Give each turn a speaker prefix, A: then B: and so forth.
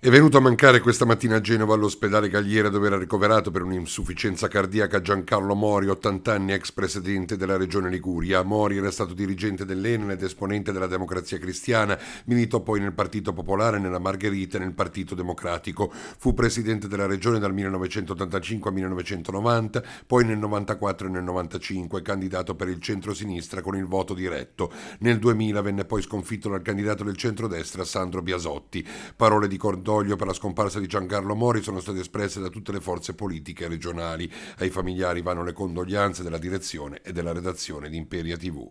A: È venuto a mancare questa mattina a Genova all'ospedale Gagliera dove era ricoverato per un'insufficienza cardiaca Giancarlo Mori, 80 anni, ex presidente della regione Liguria. Mori era stato dirigente dell'Enel ed esponente della democrazia cristiana, militò poi nel Partito Popolare, nella Margherita e nel Partito Democratico. Fu presidente della regione dal 1985 al 1990, poi nel 1994 e nel 1995 candidato per il centro-sinistra con il voto diretto. Nel 2000 venne poi sconfitto dal candidato del centrodestra Sandro Biasotti. Parole di cordoglio cordoglio per la scomparsa di Giancarlo Mori sono state espresse da tutte le forze politiche regionali. Ai familiari vanno le condoglianze della direzione e della redazione di Imperia TV.